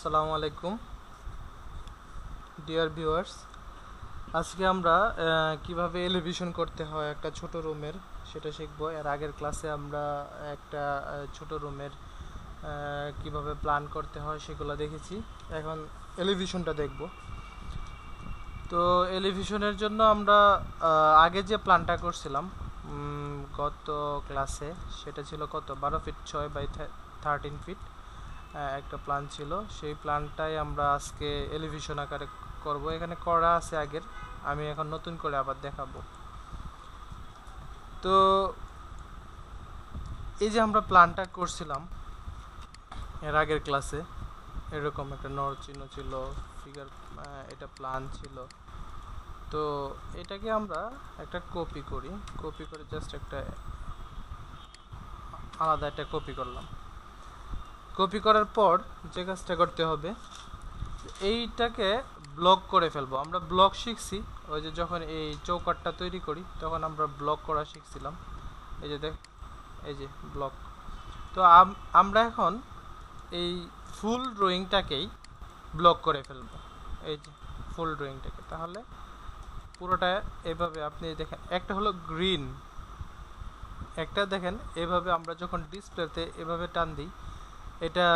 আসসালামু আলাইকুম dear viewers আজকে আমরা কিভাবে এলিভেশন করতে হয় একটা ছোট রুমের সেটা শিখবো এর আগের ক্লাসে আমরা একটা ছোট রুমের কিভাবে প্ল্যান করতে হয় সেগুলো দেখেছি এখন এলিভেশনটা দেখব তো এলিভেশনের জন্য আমরা আগে যে প্ল্যানটা করছিলাম গত ক্লাসে সেটা ছিল কত বারো ফিট ছয় বাই থার্টিন ফিট হ্যাঁ, একটা প্ল্যান ছিল সেই প্ল্যানটাই আমরা আজকে এলিভেশন আকারে করব এখানে করা আছে আগের আমি এখন নতুন করে আবার দেখাবো তো এই যে আমরা প্ল্যানটা করছিলাম এর আগের ক্লাসে এরকম একটা নর চিহ্ন ছিল ফিগার এটা প্ল্যান ছিল তো এটাকে আমরা একটা কপি করি কপি করে জাস্ট একটা আলাদা একটা কপি করলাম কপি করার পর যে কাজটা করতে হবে এইটাকে ব্লক করে ফেলবো আমরা ব্লক শিখছি ওই যে যখন এই চৌকাটটা তৈরি করি তখন আমরা ব্লক করা শিখছিলাম এই যে দেখ এই যে ব্লক তো আমরা এখন এই ফুল ড্রয়িংটাকেই ব্লক করে ফেলবো এই যে ফুল ড্রয়িংটাকে তাহলে পুরোটা এভাবে আপনি দেখেন একটা হলো গ্রিন একটা দেখেন এভাবে আমরা যখন ডিসপ্লেতে এভাবে টান দিই এটা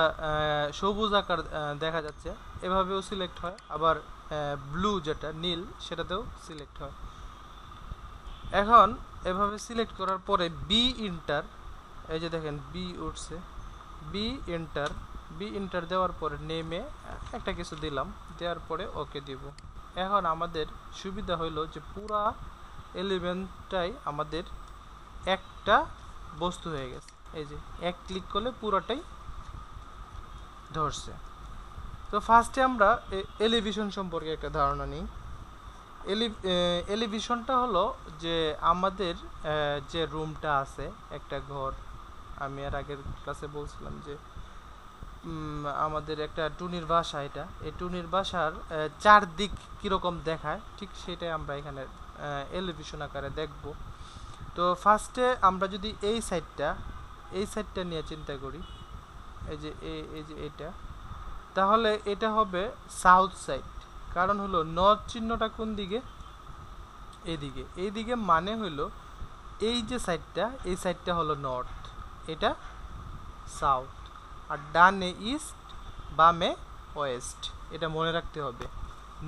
সবুজ আকার দেখা যাচ্ছে এভাবেও সিলেক্ট হয় আবার ব্লু যেটা নীল সেটাতেও সিলেক্ট হয় এখন এভাবে সিলেক্ট করার পরে বি ইন্টার এই যে দেখেন বি উঠছে বি ইন্টার বি ইন্টার দেওয়ার পরে নেমে একটা কিছু দিলাম দেওয়ার পরে ওকে দিব এখন আমাদের সুবিধা হইল যে পুরা এলিভেনটাই আমাদের একটা বস্তু হয়ে গেছে এই যে এক ক্লিক করলে পুরাটাই ধরছে তো ফার্স্টে আমরা এলিভিশন সম্পর্কে একটা ধারণা নিই এলি এলিভিশনটা হলো যে আমাদের যে রুমটা আছে একটা ঘর আমি আর আগের ক্লাসে বলছিলাম যে আমাদের একটা টুনির বাসা এটা এই টুনির বাসার চারদিক কীরকম দেখায় ঠিক সেটাই আমরা এখানে এলিভিশন আকারে দেখব তো ফার্স্টে আমরা যদি এই সাইডটা এই সাইডটা নিয়ে চিন্তা করি এই যে এ এই যে এটা তাহলে এটা হবে সাউথ সাইড কারণ হলো নর্থ চিহ্নটা কোন দিকে এদিকে এইদিকে মানে হলো এই যে সাইডটা এই সাইডটা হলো নর্থ এটা সাউথ আর ডানে ইস্ট বামে ওয়েস্ট এটা মনে রাখতে হবে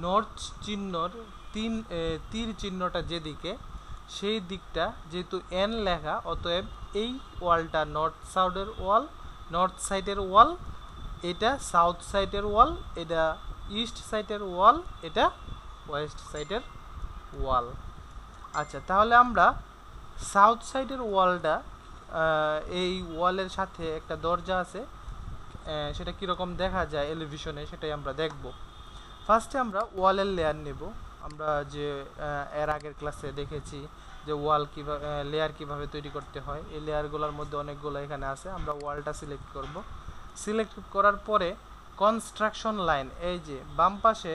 নর্থ চিহ্নর তিন তীর চিহ্নটা যেদিকে সেই দিকটা যেহেতু এন লেখা অতএব এই ওয়ালটা নর্থ সাউথের ওয়াল নর্থ সাইডের ওয়াল এটা সাউথ সাইডের ওয়াল এটা ইস্ট সাইডের ওয়াল এটা ওয়েস্ট সাইডের ওয়াল আচ্ছা তাহলে আমরা সাউথ সাইডের ওয়ালটা এই ওয়ালের সাথে একটা দরজা আছে সেটা কীরকম দেখা যায় এলিভিশনে সেটাই আমরা দেখব ফার্স্টে আমরা ওয়ালের লেয়ার নেব আমরা যে এর আগের ক্লাসে দেখেছি যে ওয়াল কীভাবে লেয়ার কিভাবে তৈরি করতে হয় এই লেয়ারগুলোর মধ্যে অনেকগুলো এখানে আছে আমরা ওয়ালটা সিলেক্ট করব সিলেক্ট করার পরে কনস্ট্রাকশন লাইন এই যে বাম পাশে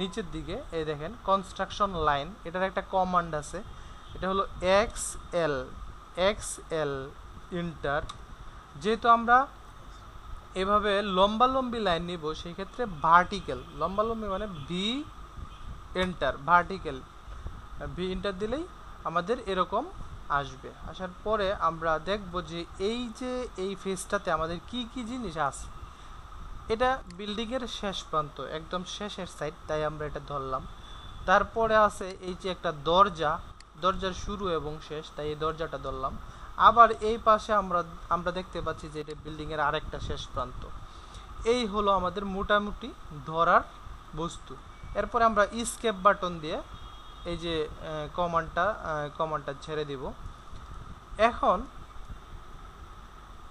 নিচের দিকে এই দেখেন কনস্ট্রাকশন লাইন এটার একটা কমান্ড আছে এটা হলো X L X L enter যেহেতু আমরা এভাবে লম্বালম্বি লাইন নিব সেই ক্ষেত্রে ভার্টিক্যাল লম্বালম্বি মানে V enter vertical V enter দিলেই আমাদের এরকম আসবে আসার পরে আমরা দেখব যে এই যে এই ফেজটাতে আমাদের কি কি জিনিস আছে এটা বিল্ডিংয়ের শেষ প্রান্ত একদম শেষের সাইড তাই আমরা এটা ধরলাম তারপরে আছে এই যে একটা দরজা দরজার শুরু এবং শেষ তাই এই দরজাটা ধরলাম আবার এই পাশে আমরা আমরা দেখতে পাচ্ছি যে এটা বিল্ডিংয়ের আরেকটা শেষ প্রান্ত এই হলো আমাদের মোটামুটি ধরার বস্তু এরপরে আমরা স্কেপ বাটন দিয়ে এই যে কমানটা কমানটা ছেড়ে দিব এখন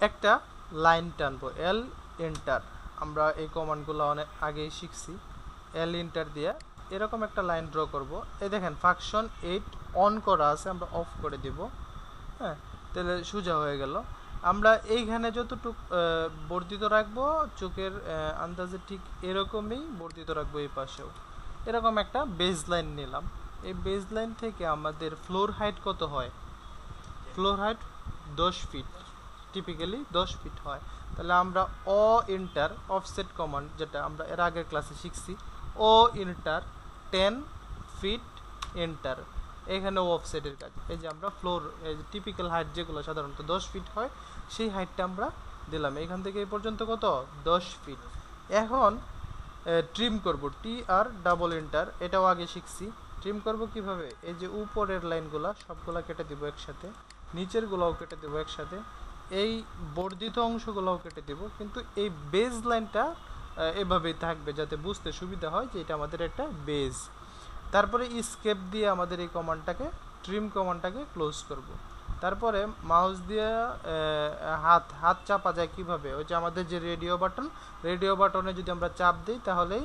একটা লাইন টানবো এল এন্টার আমরা এই কমান্ডগুলো অনেক আগেই শিখছি এল এন্টার দিয়ে এরকম একটা লাইন ড্র করব এই দেখেন ফাংশন এইট অন করা আছে আমরা অফ করে দিব হ্যাঁ তাহলে সোজা হয়ে গেল আমরা এইখানে যতটুক বর্ধিত রাখবো চোখের আন্দাজে ঠিক এরকমই বর্ধিত রাখবো এই পাশেও এরকম একটা বেস লাইন নিলাম এই বেস লাইন থেকে আমাদের ফ্লোর হাইট কত হয় ফ্লোর হাইট দশ ফিট টিপিক্যালি দশ ফিট হয় তাহলে আমরা অ ইন্টার অফসেট কমান্ড যেটা আমরা এর আগের ক্লাসে শিখছি O enter ten feet enter এখানে অফসেটের কাজ এই যে আমরা ফ্লোর টিপিক্যাল হাইট যেগুলো সাধারণত দশ ফিট হয় সেই হাইটটা আমরা দিলাম এখান থেকে এই পর্যন্ত কত দশ ফিট এখন ট্রিম করব টি আর ডাবল ইন্টার এটাও আগে শিখছি ট্রিম করব কিভাবে এই যে উপরের লাইনগুলো সবগুলো কেটে দেবো একসাথে গুলাও কেটে দেবো একসাথে এই বর্ধিত অংশগুলোও কেটে দেব কিন্তু এই বেজ লাইনটা এভাবেই থাকবে যাতে বুঝতে সুবিধা হয় যে এটা আমাদের একটা বেজ তারপরে স্কেপ দিয়ে আমাদের এই কমানটাকে ট্রিম কমানটাকে ক্লোজ করব। তারপরে মাউস দিয়ে হাত হাত চাপা যায় কিভাবে ওই যে আমাদের যে রেডিও বাটন রেডিও বাটনে যদি আমরা চাপ দিই তাহলেই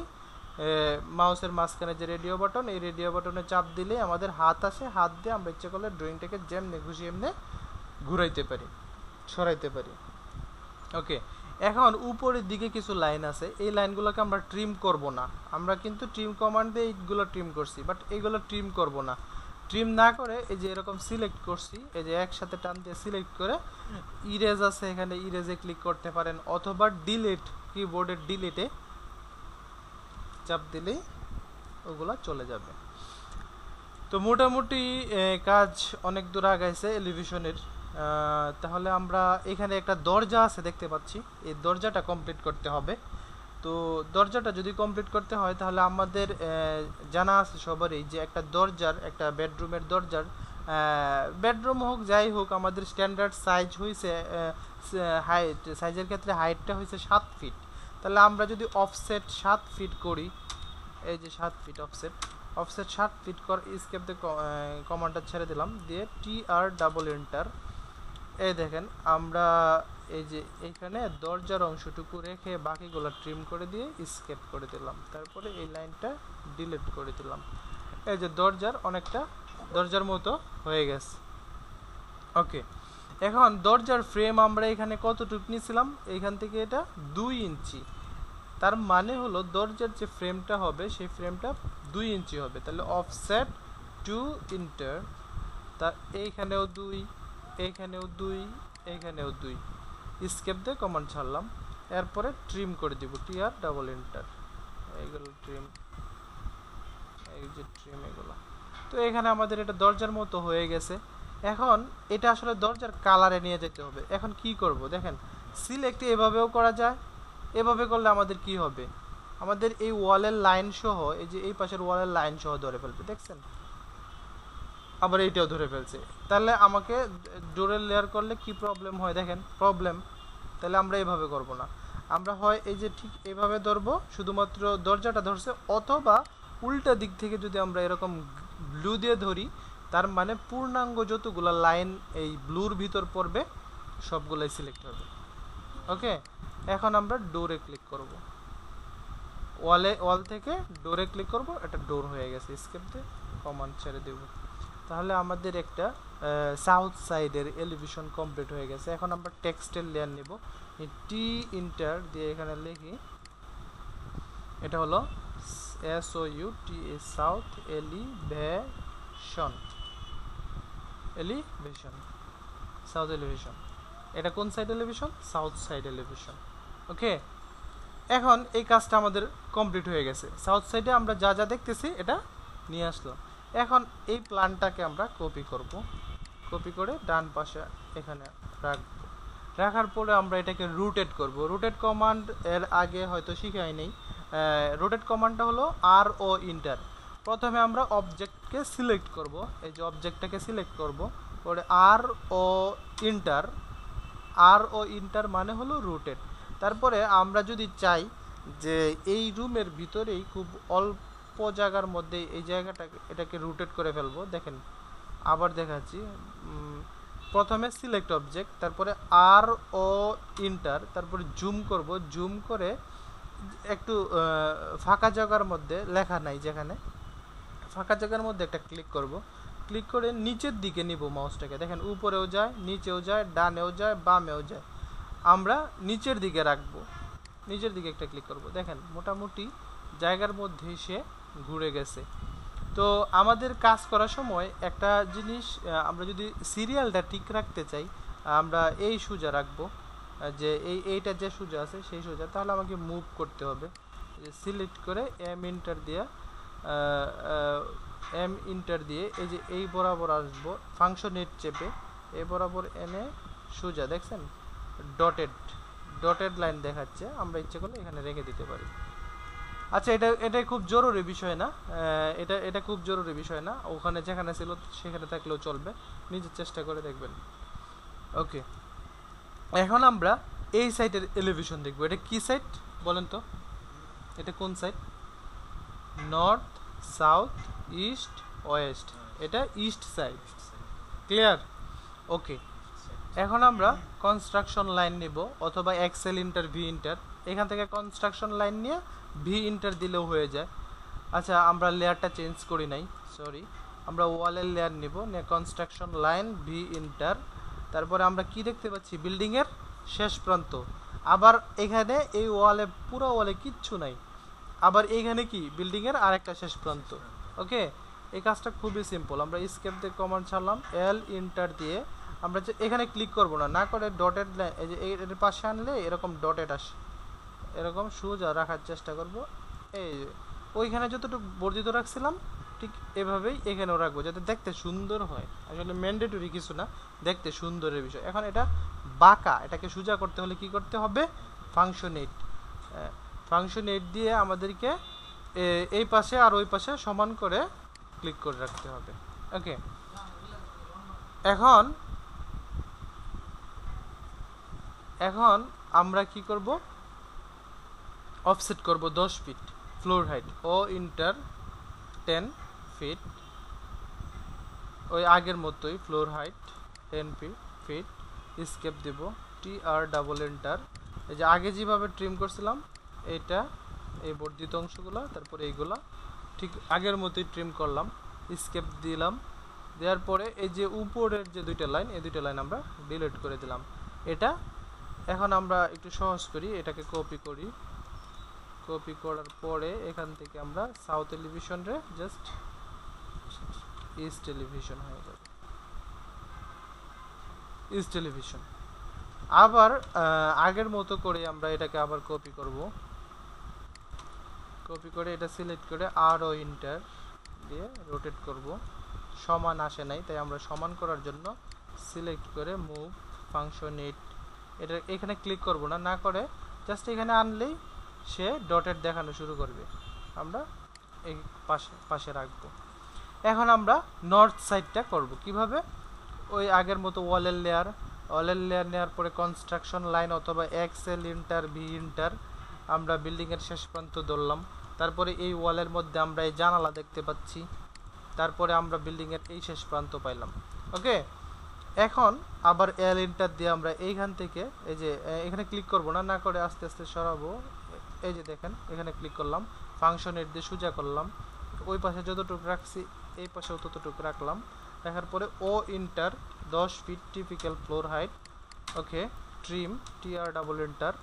মাউসের মাঝখানে যে রেডিও বাটন এই রেডিও বাটনে চাপ দিলে আমাদের হাত আসে হাত দিয়ে আমরা ইচ্ছে করলে ড্রয়িংটাকে যেমনে ঘুষি এমনি ঘুরাইতে পারি সরাইতে পারি ওকে এখন উপরের দিকে কিছু লাইন আছে এই লাইনগুলোকে আমরা ট্রিম করব না আমরা কিন্তু ট্রিম কমান্ড দিয়ে এইগুলো ট্রিম করছি বাট এইগুলো ট্রিম করব না ট্রিম না করে এই যে এরকম সিলেক্ট করছি এই যে একসাথে টান দিয়ে সিলেক্ট করে ইরেজ আছে এখানে ইরেজে ক্লিক করতে পারেন অথবা ডিলিট কিবোর্ডের ডিলিটে চাপ দিলেই ওগুলা চলে যাবে তো মোটামুটি কাজ অনেক দূর আগাইছে এলিভিশনের তাহলে আমরা এখানে একটা দরজা আছে দেখতে পাচ্ছি এই দরজাটা কমপ্লিট করতে হবে তো দরজাটা যদি কমপ্লিট করতে হয় তাহলে আমাদের জানা আছে সবারই যে একটা দরজার একটা বেডরুমের দরজার বেডরুম হোক যাই হোক আমাদের স্ট্যান্ডার্ড সাইজ হয়েছে হাইট সাইজের ক্ষেত্রে হাইটটা হয়েছে সাত ফিট তাহলে আমরা যদি অফসেট সাত ফিট করি এই যে সাত ফিট অফসেট অফসেট সাত ফিট কর স্কেপ দিয়ে কমান্ডার ছেড়ে দিলাম দিয়ে টি আর ডাবল এন্টার এই দেখেন আমরা এই যে এখানে দরজার অংশটুকু রেখে বাকিগুলো ট্রিম করে দিয়ে স্কেপ করে দিলাম তারপরে এই লাইনটা ডিলিট করে দিলাম এই যে দরজার অনেকটা দরজার মতো হয়ে গেছে ওকে এখন দরজার ফ্রেম আমরা এখানে কতটুক নিয়েছিলাম এইখান থেকে এটা দুই ইঞ্চি তার মানে হলো দরজার যে ফ্রেমটা হবে সেই ফ্রেমটা দুই ইঞ্চি হবে তাহলে অফসেট টু ইন্টার তা এইখানেও দুই এইখানেও দুই এইখানেও দুই স্কেপ দিয়ে কমান ছাড়লাম এরপরে ট্রিম করে দিব টি আর ডাবল ইন্টার এইগুলো ট্রিম এই যে ট্রিম এগুলো তো এখানে আমাদের এটা দরজার মতো হয়ে গেছে এখন এটা আসলে দরজার কালারে নিয়ে যেতে হবে এখন কি করব দেখেন সিলেক্ট এভাবেও করা যায় এভাবে করলে আমাদের কি হবে আমাদের এই ওয়ালের লাইন সহ এই যে এই পাশের ওয়ালের লাইন সহ ধরে ফেলবে দেখছেন আবার এইটাও ধরে ফেলছে তাহলে আমাকে ডোরে লেয়ার করলে কি প্রবলেম হয় দেখেন প্রবলেম তাহলে আমরা এভাবে করব না আমরা হয় এই যে ঠিক এভাবে ধরবো শুধুমাত্র দরজাটা ধরছে অথবা উল্টা দিক থেকে যদি আমরা এরকম ব্লু দিয়ে ধরি তার মানে পূর্ণাঙ্গ যতগুলো লাইন এই ব্লুর ভিতর পড়বে সবগুলাই সিলেক্ট হবে ওকে এখন আমরা ডোরে ক্লিক করব ওয়ালে ওয়াল থেকে ডোরে ক্লিক করব এটা ডোর হয়ে গেছে স্কেপ দিয়ে কমান ছেড়ে দেব তাহলে আমাদের একটা সাউথ সাইডের এলিভেশন কমপ্লিট হয়ে গেছে এখন আমরা টেক্সটের লেয়ার নেব টি ইন্টার দিয়ে এখানে লিখি এটা হলো S O U T A south elevation elevation south elevation এটা কোন side elevation south side elevation okay এখন এই কাজটা আমাদের কমপ্লিট হয়ে গেছে সাউথ সাইডে আমরা যা যা দেখতেছি এটা নিয়ে আসলো এখন এই প্ল্যানটাকে আমরা কপি করব কপি করে ডান পাশে এখানে রাখব রাখার পরে আমরা এটাকে রুটেট করব রুটেট কমান্ড এর আগে হয়তো শিখে নেই রুটেড কমান্ডটা হলো আর ও ইন্টার প্রথমে আমরা অবজেক্টকে সিলেক্ট করব এই যে অবজেক্টটাকে সিলেক্ট করব পরে আর ও ইন্টার আর ও ইন্টার মানে হলো রুটেড তারপরে আমরা যদি চাই যে এই রুমের ভিতরেই খুব অল্প জায়গার মধ্যে এই জায়গাটাকে এটাকে রুটেড করে ফেলবো দেখেন আবার দেখাচ্ছি প্রথমে সিলেক্ট অবজেক্ট তারপরে আর ও ইন্টার তারপরে জুম করব জুম করে একটু ফাঁকা জায়গার মধ্যে লেখা নাই যেখানে ফাঁকা জায়গার মধ্যে একটা ক্লিক করব ক্লিক করে নিচের দিকে নিব মাউসটাকে দেখেন উপরেও যায় নিচেও যায় ডানেও যায় বামেও যায় আমরা নিচের দিকে রাখবো নিচের দিকে একটা ক্লিক করব দেখেন মোটামুটি জায়গার মধ্যে সে ঘুরে গেছে তো আমাদের কাজ করার সময় একটা জিনিস আমরা যদি সিরিয়ালটা ঠিক রাখতে চাই আমরা এই সোজা রাখবো যে এই এইটা যে সোজা আছে সেই সোজা তাহলে আমাকে মুভ করতে হবে সিলেক্ট করে এম ইন্টার দিয়ে এম ইন্টার দিয়ে এই যে এই বরাবর আসবো ফাংশন নেট চেপে এই বরাবর এনে সোজা দেখছেন ডটেড ডটেড লাইন দেখাচ্ছে আমরা ইচ্ছে করলে এখানে রেখে দিতে পারি আচ্ছা এটা এটা খুব জরুরি বিষয় না এটা এটা খুব জরুরি বিষয় না ওখানে যেখানে ছিল সেখানে থাকলেও চলবে নিজের চেষ্টা করে দেখবেন ওকে এখন আমরা এই সাইটের এলিভেশন দেখবো এটা কি সাইট বলেন তো এটা কোন side north south east west এটা ইস্ট সাইড ক্লিয়ার ওকে এখন আমরা কনস্ট্রাকশন লাইন নেব অথবা এক্সেল ইন্টার ভি ইন্টার এখান থেকে কনস্ট্রাকশন লাইন নিয়ে ভি ইন্টার দিলেও হয়ে যায় আচ্ছা আমরা লেয়ারটা চেঞ্জ করি নাই সরি আমরা ওয়ালের লেয়ার নিব নিয়ে কনস্ট্রাকশন লাইন ভি ইন্টার তারপরে আমরা কি দেখতে পাচ্ছি বিল্ডিংয়ের শেষ প্রান্ত আবার এখানে এই ওয়ালে পুরো ওয়ালে কিচ্ছু নাই আবার এইখানে কি বিল্ডিংয়ের এর আরেকটা শেষ প্রান্ত ওকে এই কাজটা খুবই সিম্পল আমরা স্কেপ দিয়ে কমান্ড ছাড়লাম এল ইন্টার দিয়ে আমরা যে এখানে ক্লিক করব না না করে ডটেড এই যে এর পাশে আনলে এরকম ডটেড আসে এরকম সোজা রাখার চেষ্টা করব এই ওইখানে যতটুকু বর্ধিত রাখছিলাম ঠিক এভাবেই এখানেও রাখবো যাতে দেখতে সুন্দর হয় আসলে ম্যান্ডেটরি কিছু না দেখতে সুন্দরের বিষয় এখন এটা বাঁকা এটাকে সোজা করতে হলে কি করতে হবে ফাংশন এইট ফাংশন এড দিয়ে আমাদেরকে এই পাশে আর ওই পাশে সমান করে ক্লিক করে রাখতে হবে ওকে এখন এখন আমরা কি করব অফসেট করব দশ feet floor height O enter ten feet ওই আগের মতোই floor height ten feet feet escape দেব টি আর ডাবল এন্টার এই যে আগে যেভাবে ট্রিম করছিলাম এটা এই বর্ধিত অংশগুলো তারপরে এইগুলা ঠিক আগের মতোই ট্রিম করলাম স্কেপ দিলাম দেওয়ার পরে এই যে উপরের যে দুইটা লাইন এই দুইটা লাইন আমরা ডিলিট করে দিলাম এটা এখন আমরা একটু সহজ করি এটাকে কপি করি কপি করার পরে এখান থেকে আমরা সাউথ টেলিভিশন রে জাস্ট ইস্ট টেলিভিশন হয়ে যাবে ইস্ট টেলিভিশন আবার আগের মতো করে আমরা এটাকে আবার কপি করব কপি করে এটা সিলেক্ট করে আর ও ইন্টার দিয়ে রোটেট করব সমান আসে নাই তাই আমরা সমান করার জন্য সিলেক্ট করে মুভ ফাংশন ইট এটা এখানে ক্লিক করব না না করে জাস্ট এখানে আনলেই সে ডটেড দেখানো শুরু করবে আমরা এই পাশে পাশে রাখবো এখন আমরা নর্থ সাইডটা করব কিভাবে ওই আগের মতো ওয়ালের লেয়ার ওয়ালের লেয়ার নেওয়ার পরে কনস্ট্রাকশন লাইন অথবা এক্সেল ইন্টার ভি ইন্টার আমরা বিল্ডিংয়ের শেষ প্রান্ত ধরলাম তারপরে এই ওয়ালের মধ্যে আমরা এই জানালা দেখতে পাচ্ছি তারপরে আমরা বিল্ডিংয়ের এই শেষ প্রান্ত পাইলাম ওকে এখন আবার এল ইন্টার দিয়ে আমরা এইখান থেকে এই যে এখানে ক্লিক করব না না করে আস্তে আস্তে সরাবো এই যে দেখেন এখানে ক্লিক করলাম ফাংশনের দিয়ে সোজা করলাম ওই পাশে যতটুকু রাখছি এই পাশেও ততটুকু রাখলাম রাখার পরে ও ইন্টার দশ feet typical floor height okay trim TR double enter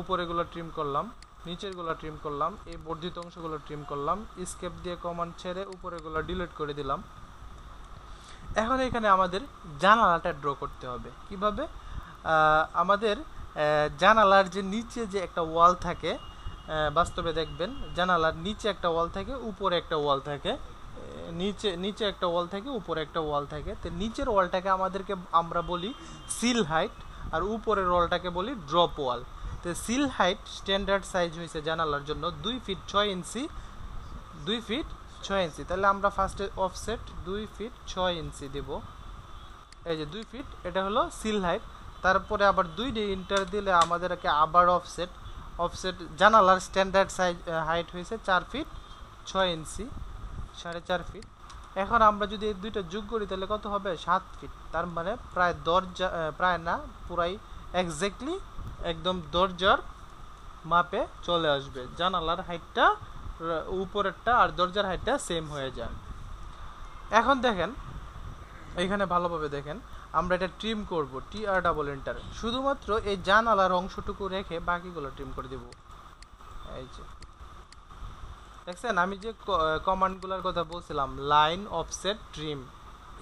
উপরেগুলো ট্রিম করলাম নিচেরগুলো ট্রিম করলাম এই বর্ধিত অংশগুলো ট্রিম করলাম স্কেপ দিয়ে কমান ছেড়ে উপরেগুলো ডিলিট করে দিলাম এখন এখানে আমাদের জানালাটা ড্র করতে হবে কিভাবে আমাদের জানালার যে নিচে যে একটা ওয়াল থাকে বাস্তবে দেখবেন জানালার নিচে একটা ওয়াল থাকে উপরে একটা ওয়াল থাকে নিচে নিচে একটা ওয়াল থাকে উপরে একটা ওয়াল থাকে তো নিচের ওয়ালটাকে আমাদেরকে আমরা বলি সিল হাইট আর উপরের ওয়ালটাকে বলি ড্রপ ওয়াল তো সিল হাইট স্ট্যান্ডার্ড সাইজ হয়েছে জানালার জন্য দুই ফিট ছয় ইঞ্চি দুই ফিট ছয় ইঞ্চি তাহলে আমরা ফার্স্টে অফসেট দুই ফিট ছয় ইঞ্চি দেব এই যে দুই ফিট এটা হলো সিল হাইট তারপরে আবার দুই ইন্টার দিলে আমাদেরকে আবার অফসেট অফসেট জানালার স্ট্যান্ডার্ড সাইজ হাইট হয়েছে চার ফিট ছয় ইঞ্চি সাড়ে চার ফিট এখন আমরা যদি এই দুইটা যোগ করি তাহলে কত হবে সাত ফিট তার মানে প্রায় দরজা প্রায় না পুরাই একজ্যাক্টলি একদম দরজার মাপে চলে আসবে জানালার হাইটটা উপরেরটা আর দরজার হাইটটা সেম হয়ে যায় এখন দেখেন এখানে ভালোভাবে দেখেন আমরা এটা ট্রিম করব টি আর ডাবল এন্টার শুধুমাত্র এই জানালার অংশটুকু রেখে বাকিগুলো ট্রিম করে দেব এই যে দেখছেন আমি যে কমান্ডগুলোর কথা বলছিলাম লাইন অফসেট ট্রিম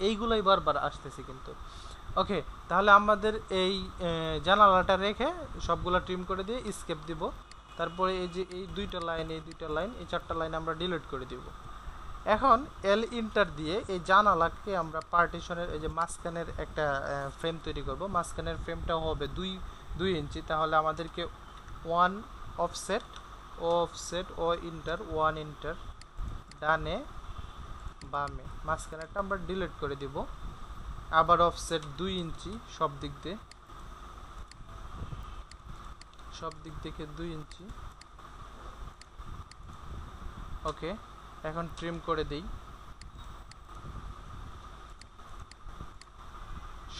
এইগুলোই বারবার আসতেছে কিন্তু ওকে তাহলে আমাদের এই জানালাটা রেখে সবগুলো ট্রিম করে দিয়ে স্কেপ দিব তারপরে এই যে এই দুইটা লাইন এই দুইটা লাইন এই চারটা লাইন আমরা ডিলিট করে দিব এখন এল ইন্টার দিয়ে এই জানালাকে আমরা পার্টিশনের এই যে মাঝখানের একটা ফ্রেম তৈরি করব মাঝখানের ফ্রেমটা হবে দুই দুই ইঞ্চি তাহলে আমাদেরকে one offset O offset O enter one enter ডানে বামে মাঝখানেরটা আমরা ডিলিট করে দিব আবার অফসেট দুই ইঞ্চি সব দিক দিয়ে সব দিক থেকে দুই ইঞ্চি ওকে এখন ট্রিম করে দেই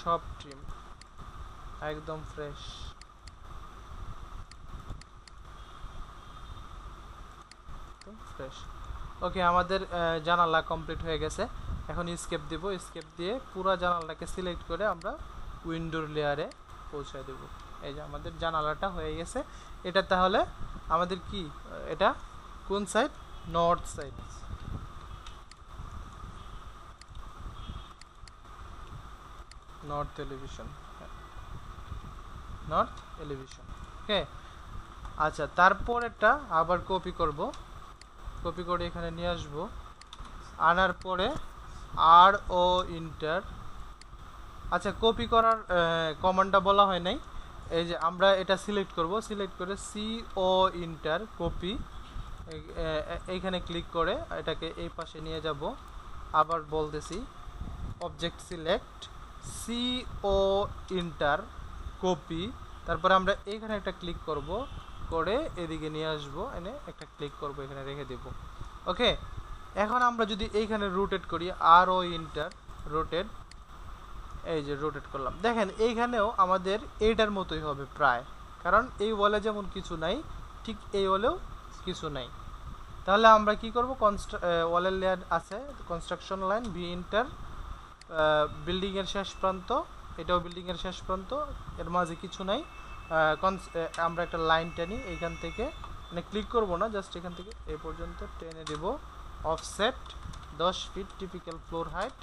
সব ট্রিম একদম ফ্রেশ ফ্রেশ ওকে আমাদের জানালা কমপ্লিট হয়ে গেছে এখন স্কেপ দেব স্কেপ দিয়ে পুরো জানালাটাকে সিলেক্ট করে আমরা উইন্ডোর লেয়ারে পৌঁছে দেব এই যে আমাদের জানালাটা হয়ে গেছে এটা তাহলে আমাদের কি এটা কোন side north side north elevation north elevation okay আচ্ছা তারপর এটা আবার কপি করব কপি করে এখানে নিয়ে আসবো আনার পরে আর ও ইন্টার আচ্ছা কপি করার কমান্ডটা বলা হয় নাই এই যে আমরা এটা সিলেক্ট করব সিলেক্ট করে সি ও ইন্টার কপি এইখানে ক্লিক করে এটাকে এই পাশে নিয়ে যাব আবার বলতেছি object select C O enter copy তারপরে আমরা এইখানে একটা ক্লিক করব করে এদিকে নিয়ে আসবো এনে একটা ক্লিক করব এখানে রেখে দেব ওকে এখন আমরা যদি এইখানে রোটেট করি আর ও ইন্টার রোটেট এই যে রোটেট করলাম দেখেন এইখানেও আমাদের এইটার মতোই হবে প্রায় কারণ এই ওয়ালে যেমন কিছু নাই ঠিক এই ওয়ালেও কিছু নাই তাহলে আমরা কি করব কনস্ট্রা ওয়ালের লেয়ার আছে কনস্ট্রাকশন লাইন ভি ইন্টার বিল্ডিংয়ের শেষ প্রান্ত এটাও বিল্ডিংয়ের শেষ প্রান্ত এর মাঝে কিছু নাই আমরা একটা লাইন টানি এইখান থেকে মানে ক্লিক করব না জাস্ট এখান থেকে এ পর্যন্ত টেনে দেবো অফসেট দশ feet typical floor height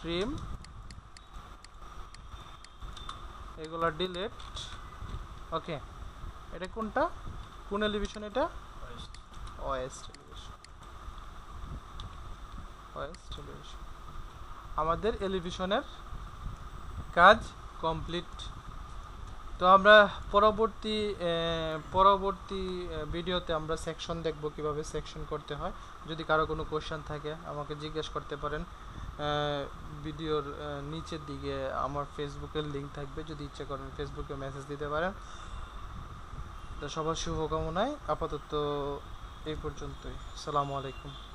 trim এগুলো ডিলেট ওকে এটা কোনটা কোন এলিভেশন এটা ওয়েস্ট এলিভেশন ওয়েস্ট এলিভেশন আমাদের এলিভেশনের কাজ কমপ্লিট তো আমরা পরবর্তী পরবর্তী ভিডিওতে আমরা সেকশন দেখব কিভাবে সেকশন করতে হয় যদি কারো কোনো কোয়েশ্চেন থাকে আমাকে জিজ্ঞেস করতে পারেন ভিডিওর নিচের দিকে আমার ফেসবুকের লিঙ্ক থাকবে যদি ইচ্ছা করেন ফেসবুকে মেসেজ দিতে পারেন তো সবার শুভকামনায় আপাতত এই পর্যন্তই সালামু আলাইকুম